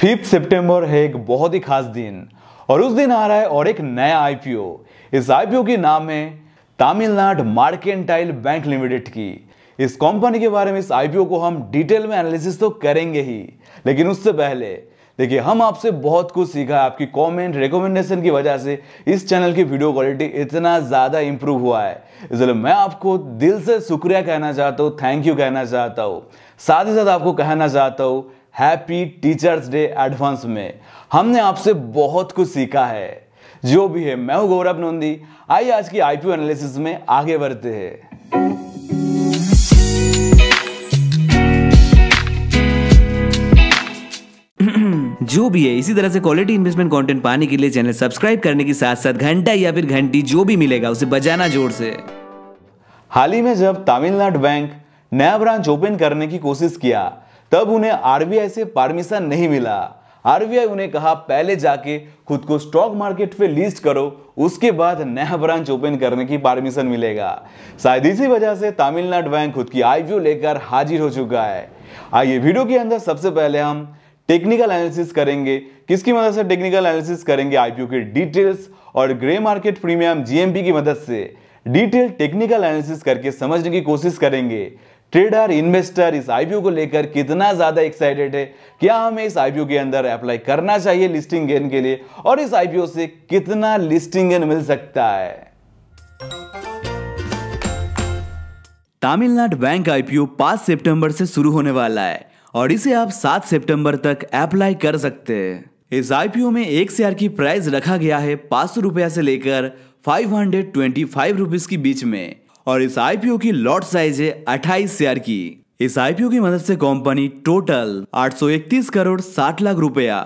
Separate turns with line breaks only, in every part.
fifth सितंबर है एक बहुत ही खास दिन और उस दिन आ रहा है और एक नया आईपीओ इस आईपीओ के नाम है तमिलनाडु मार्केंटाइल बैंक लिमिटेड की इस कंपनी के बारे में इस आईपीओ को हम डिटेल में एनालिसिस तो करेंगे ही लेकिन उससे पहले देखिए हम आपसे बहुत कुछ सीखा है आपकी कमेंट रिकमेंडेशन की वजह से इस चैनल की वीडियो क्वालिटी इतना ज़्यादा इम्प्रूव हुआ है इसलिए मैं आपको दिल से शुक्रिया कहना चाहता हूँ थैंक यू कहना चाहता हूँ साथ ही साथ आपको कहना चाहता हूँ हैप्पी टीचर्स डे एडवांस में हमने आपसे बहुत कुछ सीखा है जो भी है मैं हूं गौरव नंदी आइए आज की आईपीओ एनालिसिस में आगे बढ़ते हैं जो भी है इसी तरह से क्वालिटी इन्वेस्टमेंट कंटेंट पाने के लिए चैनल सब्सक्राइब करने के साथ साथ घंटा या फिर घंटी जो भी मिलेगा उसे बजाना जोर से हाल ही में जब तमिलनाडु बैंक नया ब्रांच ओपन करने की कोशिश किया तब उन्हें आरबीआई से परमिशन नहीं मिला आरबीआई उन्हें कहा पहले जाके खुद को स्टॉक मार्केट पे लिस्ट करो उसके बाद नया ब्रांच ओपन करने की परमिशन मिलेगा शायद इसी वजह से तमिलनाडु बैंक खुद की आईपीओ लेकर हाजिर हो चुका है आइए वीडियो के अंदर सबसे पहले हम टेक्निकल एनालिसिस करेंगे किसकी मदद से टेक्निकल एनालिसिस करेंगे आईपीओ के डिटेल्स और ग्रे मार्केट प्रीमियम जीएमपी की मदद से डिटेल टेक्निकल एनालिसिस करके समझने की कोशिश करेंगे ट्रेडर इन्वेस्टर इस आईपीओ को लेकर कितना ज़्यादा एक्साइटेड है क्या हमें इस आईपीओ के अंदर अप्लाई करना चाहिए लिस्टिंग गेन के लिए और इस आईपीओ से कितना लिस्टिंग गेन मिल सकता है तमिलनाडु बैंक आईपीओ 5 सितंबर से शुरू होने वाला है और इसे आप 7 सितंबर तक अप्लाई कर सकते हैं इस आईपीओ में एक शेयर की प्राइस रखा गया है पांच सौ रुपया से लेकर फाइव हंड्रेड ट्वेंटी फाइव के बीच में और इस आईपीओ की लॉट साइज है अट्ठाईस शेयर की इस आईपीओ की मदद से कंपनी टोटल 831 करोड़ 60 लाख रुपया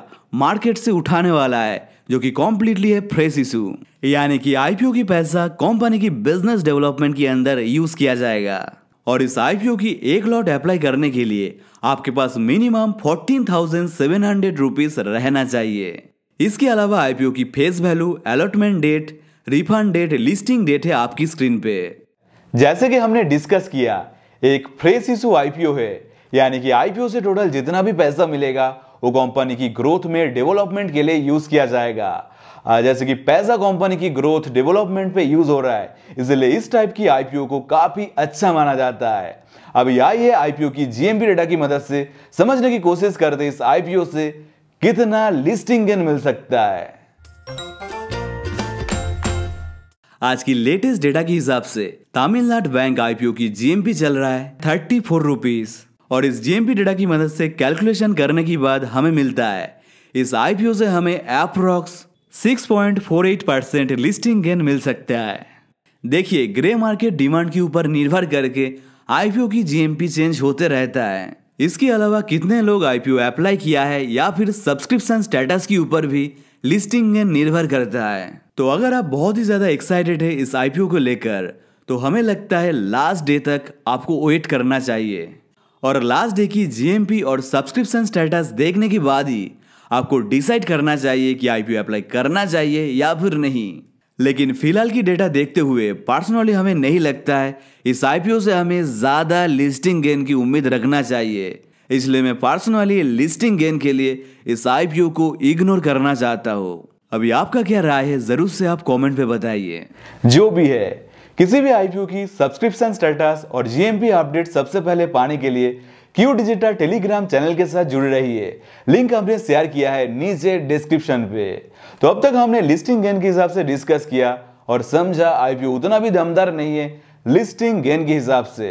मार्केट से उठाने वाला है जो कि कॉम्प्लीटली है फ्रेश इशू यानी कि आईपीओ की पैसा कंपनी की बिजनेस डेवलपमेंट के अंदर यूज किया जाएगा और इस आईपीओ की एक लॉट अप्लाई करने के लिए आपके पास minimum fourteen thousand seven hundred rupees रहना चाहिए इसके अलावा आईपीओ की face value allotment date refund date listing date है आपकी स्क्रीन पे जैसे कि हमने डिस्कस किया एक फ्रेश इशू आईपीओ है यानी कि आईपीओ से टोटल जितना भी पैसा मिलेगा वो कंपनी की ग्रोथ में डेवलपमेंट के लिए यूज किया जाएगा जैसे कि पैसा कंपनी की ग्रोथ डेवलपमेंट पे यूज हो रहा है इसलिए इस टाइप की आईपीओ को काफी अच्छा माना जाता है अब यही है आईपीओ की जीएमपी डेटा की मदद से समझने की कोशिश करते इस आईपीओ से कितना लिस्टिंग गेन मिल सकता है आज की लेटेस्ट डेटा के हिसाब से तमिलनाडु बैंक आईपीओ की जीएमपी चल रहा है थर्टी फोर रुपीज और इस जीएमपी डेटा की मदद से कैलकुलेशन करने के बाद हमें मिलता है इस आईपीओ से हमें एप्रॉक्स 6.48 परसेंट लिस्टिंग गेन मिल सकता है देखिए ग्रे मार्केट डिमांड के ऊपर निर्भर करके आईपीओ की जीएमपी चेंज होते रहता है इसके अलावा कितने लोग आईपीओ अप्लाई किया है या फिर सब्सक्रिप्शन स्टेटस के ऊपर भी लिस्टिंग निर्भर करता है तो अगर आप बहुत ही ज्यादा एक्साइटेड है इस आईपीओ को लेकर तो हमें लगता है लास्ट डे तक आपको वेट करना चाहिए और लास्ट डे की जीएमपी और सब्सक्रिप्शन स्टेटस देखने के बाद ही आपको डिसाइड करना चाहिए कि आईपीओ अप्लाई करना चाहिए या फिर नहीं लेकिन फिलहाल की डेटा देखते हुए पर्सनली हमें नहीं लगता है इस आईपीओ से हमें ज़्यादा लिस्टिंग गेन की उम्मीद रखना चाहिए इसलिए मैं पर्सनली लिस्टिंग गेन के लिए इस आईपीओ को इग्नोर करना चाहता हूँ अभी आपका क्या राय है जरूर से आप कमेंट पे बताइए जो भी है किसी भी आईपीओ की सब्सक्रिप्शन स्टेटस और जीएमपी अपडेट सबसे पहले पाने के लिए क्यू डिजिटल टेलीग्राम चैनल के साथ जुड़े रहिए लिंक हमने शेयर किया है नीचे डिस्क्रिप्शन पे तो अब तक हमने लिस्टिंग गेन के हिसाब से डिस्कस किया और समझा आईपीओ उतना भी दमदार नहीं है लिस्टिंग गेन के हिसाब से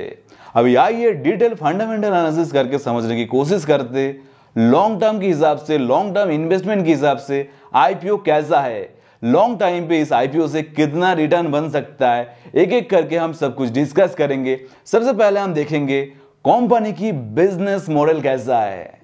अभी आइए डिटेल फंडामेंटल एनालिसिस करके समझने की कोशिश करते लॉन्ग टर्म के हिसाब से लॉन्ग टर्म इन्वेस्टमेंट के हिसाब से आईपीओ कैसा है लॉन्ग टाइम पे इस आईपीओ से कितना रिटर्न बन सकता है एक एक करके हम सब कुछ डिस्कस करेंगे सबसे पहले हम देखेंगे कंपनी की बिजनेस मॉडल कैसा है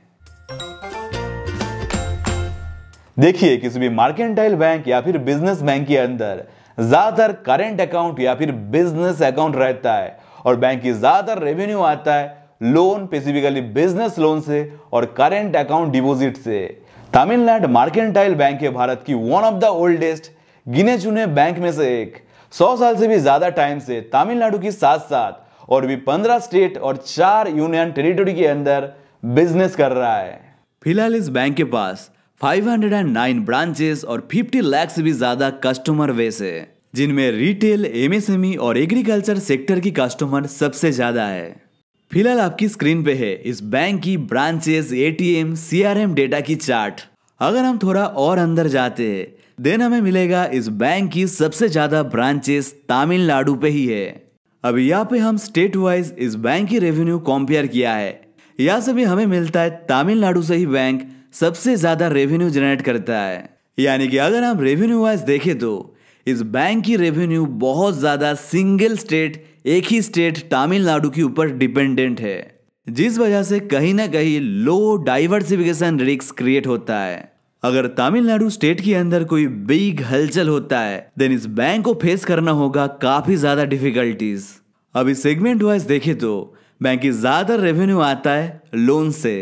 देखिए किसी भी मार्केंटाइल बैंक या फिर बिजनेस बैंक के अंदर ज्यादातर करेंट अकाउंट या फिर बिजनेस अकाउंट रहता है और बैंक की ज़्यादातर रेवेन्यू आता है लोन स्पेसिफिकली बिजनेस लोन से और करेंट अकाउंट डिपोजिट से तमिलनाडु मार्केंटाइल बैंक है भारत की वन ऑफ द ओल्डेस्ट गिने चुने बैंक में से एक सौ साल से भी ज्यादा टाइम से तमिलनाडु की साथ साथ और भी पंद्रह स्टेट और चार यूनियन टेरिटोरी के अंदर बिजनेस कर रहा है फिलहाल इस बैंक के पास 509 ब्रांचेस और 50 लाख से भी ज्यादा कस्टमर बेस है जिनमें रिटेल एमएसएमई e और एग्रीकल्चर सेक्टर की कस्टमर सबसे ज़्यादा है फिलहाल आपकी स्क्रीन पे है इस बैंक की ब्रांचेस एटीएम सीआरएम डेटा की चार्ट अगर हम थोड़ा और अंदर जाते हैं देन हमें मिलेगा इस बैंक की सबसे ज़्यादा ब्रांचेस तमिलनाडु पे ही है अब यहाँ पे हम स्टेट वाइज इस बैंक की रेवेन्यू कंपेयर किया है यहाँ से भी हमें मिलता है तमिलनाडु से ही बैंक सबसे ज़्यादा रेवेन्यू जनरेट करता है यानी कि अगर हम रेवेन्यू वाइज देखें तो इस बैंक की रेवेन्यू बहुत ज़्यादा सिंगल स्टेट एक ही स्टेट तमिलनाडु के ऊपर डिपेंडेंट है जिस वजह से कहीं ना कहीं लो डाइवर्सिफिकेशन रिस्क क्रिएट होता है अगर तमिलनाडु स्टेट के अंदर कोई बिग हलचल होता है देन इस बैंक को फेस करना होगा काफी ज्यादा डिफिकल्टीज अभी सेगमेंट वाइज देखे तो बैंक की ज्यादा रेवेन्यू आता है लोन से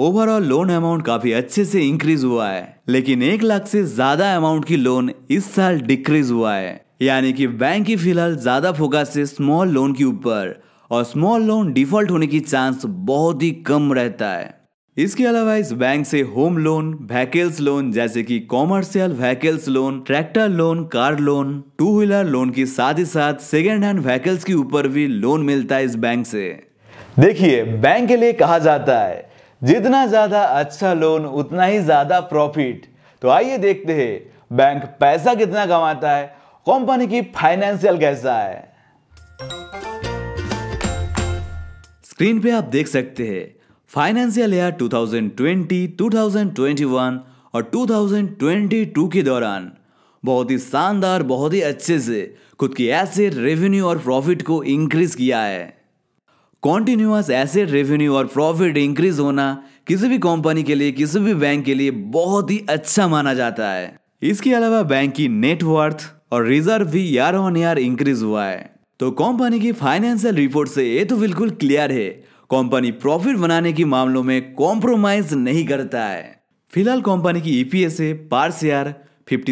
ओवरऑल लोन अमाउंट काफी अच्छे से इंक्रीज हुआ है लेकिन एक लाख से ज्यादा अमाउंट की लोन इस साल डिक्रीज हुआ है यानी कि बैंक की फिलहाल ज्यादा फोकस है स्मॉल लोन के ऊपर और स्मॉल लोन डिफॉल्ट होने की चांस बहुत ही कम रहता है इसके अलावा इस बैंक से होम लोन व्हीकल्स लोन जैसे कि commercial vehicles loan tractor loan car loan two wheeler loan के साथ ही साथ सेकेंड हैंड व्हीकल्स के ऊपर भी लोन मिलता है इस बैंक से देखिए बैंक के लिए कहा जाता है जितना ज़्यादा अच्छा लोन उतना ही ज़्यादा प्रॉफिट तो आइए देखते हैं बैंक पैसा कितना कमाता है कंपनी की फाइनेंशियल कैसा है स्क्रीन पे आप देख सकते हैं फाइनेंशियल ईयर 2020, 2021 और 2022 के दौरान बहुत ही शानदार बहुत ही अच्छे से खुद की ऐसे रेवेन्यू और प्रॉफिट को इंक्रीज किया है कॉन्टिन्यूस एसेट रेवेन्यू और प्रॉफिट इंक्रीज होना किसी भी कंपनी के लिए किसी भी बैंक के लिए बहुत ही अच्छा माना जाता है इसके अलावा बैंक की नेटवर्थ और रिजर्व भी यार ऑन यार इंक्रीज हुआ है तो कंपनी की फाइनेंशियल रिपोर्ट से ये तो बिल्कुल क्लियर है कंपनी प्रॉफिट बनाने के मामलों में कॉम्प्रोमाइज नहीं करता है फिलहाल कंपनी की ईपीएस है पर शेयर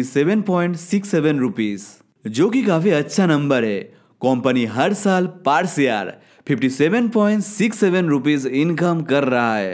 सेवन रुपीज जो कि काफी अच्छा नंबर है कंपनी हर साल पर शेयर 57.67 रुपीस इनकम कर रहा है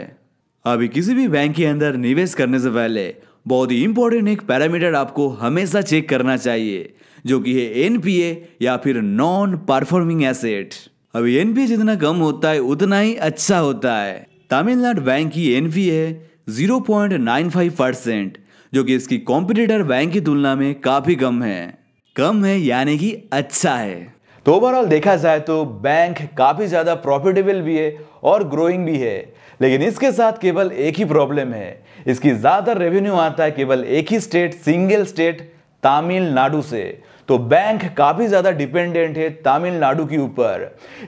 अभी किसी भी बैंक के अंदर निवेश करने से पहले बहुत ही इंपॉर्टेंट एक पैरामीटर आपको हमेशा चेक करना चाहिए जो कि है एनपीए या फिर नॉन परफॉर्मिंग एसेट अभी एनपीए जितना कम होता है उतना ही अच्छा होता है तमिलनाडु बैंक की एनपीए फाइव परसेंट जो कि इसकी कॉम्पिटिटर बैंक की तुलना में काफी कम है कम है यानी कि अच्छा है तो ओवरऑल देखा जाए तो बैंक काफ़ी ज़्यादा प्रॉफिटेबल भी है और ग्रोइंग भी है लेकिन इसके साथ केवल एक ही प्रॉब्लम है इसकी ज़्यादा रेवेन्यू आता है केवल एक ही स्टेट सिंगल स्टेट तमिलनाडु से तो बैंक काफ़ी ज़्यादा डिपेंडेंट है तमिलनाडु के ऊपर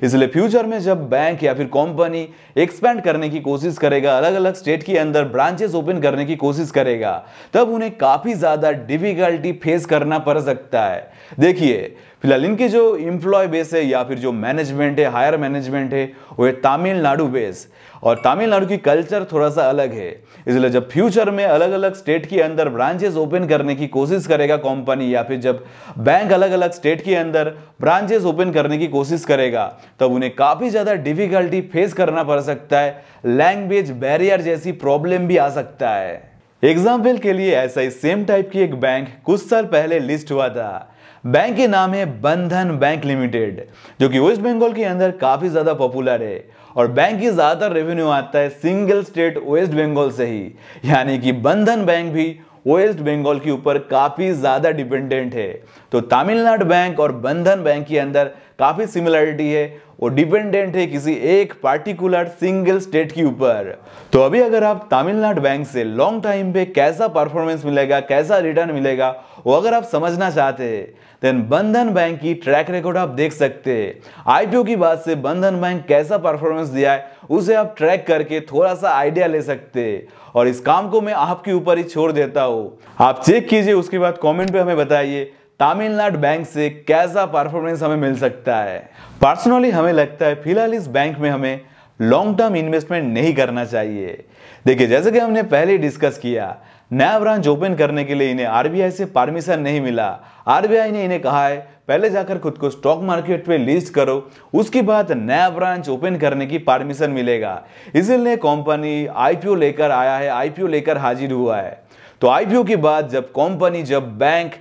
इसलिए फ्यूचर में जब बैंक या फिर कंपनी एक्सपेंड करने की कोशिश करेगा अलग अलग स्टेट के अंदर ब्रांचेस ओपन करने की कोशिश करेगा तब उन्हें काफ़ी ज़्यादा डिफिकल्टी फेस करना पड़ सकता है देखिए फिलहाल इनकी जो इंप्लॉय बेस है या फिर जो मैनेजमेंट है हायर मैनेजमेंट है वो है तमिलनाडु बेस और तमिलनाडु की कल्चर थोड़ा सा अलग है इसलिए जब फ्यूचर में अलग अलग स्टेट के अंदर ब्रांचेस ओपन करने की कोशिश करेगा कंपनी या फिर जब बैंक अलग अलग स्टेट के अंदर ब्रांचेस ओपन करने की कोशिश करेगा तब उन्हें काफ़ी ज़्यादा डिफिकल्टी फेस करना पड़ सकता है लैंग्वेज बैरियर जैसी प्रॉब्लम भी आ सकता है एग्जाम्पल के लिए ऐसा ही सेम टाइप की एक बैंक कुछ साल पहले लिस्ट हुआ था बैंक के नाम है बंधन बैंक लिमिटेड जो कि वेस्ट बंगाल के अंदर काफ़ी ज़्यादा पॉपुलर है और बैंक की ज़्यादातर रेवेन्यू आता है सिंगल स्टेट वेस्ट बंगाल से ही यानी कि बंधन बैंक भी वेस्ट बंगाल के ऊपर काफ़ी ज़्यादा डिपेंडेंट है तो तमिलनाडु बैंक और बंधन बैंक के अंदर काफ़ी सिमिलरिटी है वो डिपेंडेंट है किसी एक पार्टिकुलर सिंगल स्टेट के ऊपर तो अभी अगर आप तमिलनाडु बैंक से लॉन्ग टाइम पे कैसा परफॉर्मेंस मिलेगा कैसा रिटर्न मिलेगा वो अगर आप समझना चाहते हैं देन बंधन बैंक की ट्रैक रिकॉर्ड आप देख सकते हैं आईपीओ की बात से बंधन बैंक कैसा परफॉर्मेंस दिया है उसे आप ट्रैक करके थोड़ा सा आइडिया ले सकते हैं और इस काम को मैं आपके ऊपर ही छोड़ देता हूँ आप चेक कीजिए उसके बाद कमेंट पे हमें बताइए तमिलनाडु बैंक से कैसा परफॉर्मेंस हमें मिल सकता है पर्सनली हमें लगता है फिलहाल इस बैंक में हमें लॉन्ग टर्म इन्वेस्टमेंट नहीं करना चाहिए देखिए जैसे कि हमने पहले डिस्कस किया नया ब्रांच ओपन करने के लिए इन्हें आरबीआई से परमिशन नहीं मिला आरबीआई ने इन्हें कहा है पहले जाकर खुद को स्टॉक मार्केट में लिस्ट करो उसके बाद नया ब्रांच ओपन करने की परमिशन मिलेगा इसीलिए कंपनी आईपीओ लेकर आया है आईपीओ लेकर हाजिर हुआ है तो आईपीओ के बाद जब कंपनी जब बैंक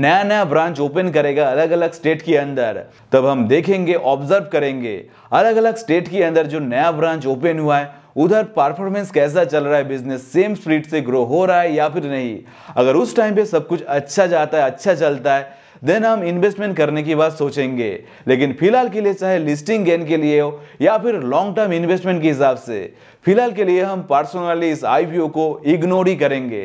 नया नया ब्रांच ओपन करेगा अलग अलग स्टेट के अंदर तब हम देखेंगे ऑब्जर्व करेंगे अलग अलग स्टेट के अंदर जो नया ब्रांच ओपन हुआ है उधर परफॉर्मेंस कैसा चल रहा है बिजनेस सेम स्पीड से ग्रो हो रहा है या फिर नहीं अगर उस टाइम पे सब कुछ अच्छा जाता है अच्छा चलता है देन हम इन्वेस्टमेंट करने की बात सोचेंगे लेकिन फिलहाल के लिए चाहे लिस्टिंग गेन के लिए हो या फिर लॉन्ग टर्म इन्वेस्टमेंट के हिसाब से फिलहाल के लिए हम पर्सनली इस आईपीओ को इग्नोर ही करेंगे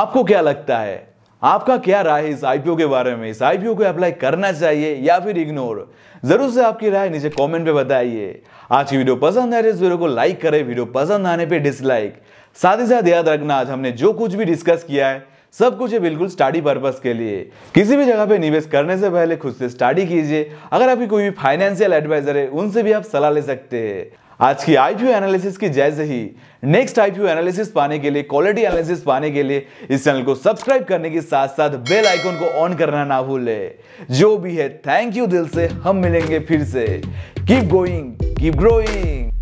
आपको क्या लगता है आपका क्या राय है इस आईपीओ के बारे में इस आईपीओ को अप्लाई करना चाहिए या फिर इग्नोर जरूर से आपकी राय नीचे कमेंट में बताइए आज की वीडियो पसंद आए तो इस वीडियो को लाइक करें वीडियो पसंद आने पे डिसलाइक साथ ही साथ याद रखना आज हमने जो कुछ भी डिस्कस किया है सब कुछ है बिल्कुल स्टडी पर्पज के लिए किसी भी जगह पे निवेश करने से पहले खुद से स्टडी कीजिए अगर आपकी कोई भी फाइनेंशियल एडवाइजर है उनसे भी आप सलाह ले सकते हैं आज की आईपीओ एनालिसिस की जैसे ही नेक्स्ट आईपीओ एनालिसिस पाने के लिए क्वालिटी एनालिसिस पाने के लिए इस चैनल को सब्सक्राइब करने के साथ साथ बेल आइकन को ऑन करना ना भूले जो भी है थैंक यू दिल से हम मिलेंगे फिर से कीप गोइंग कीप ग्रोइंग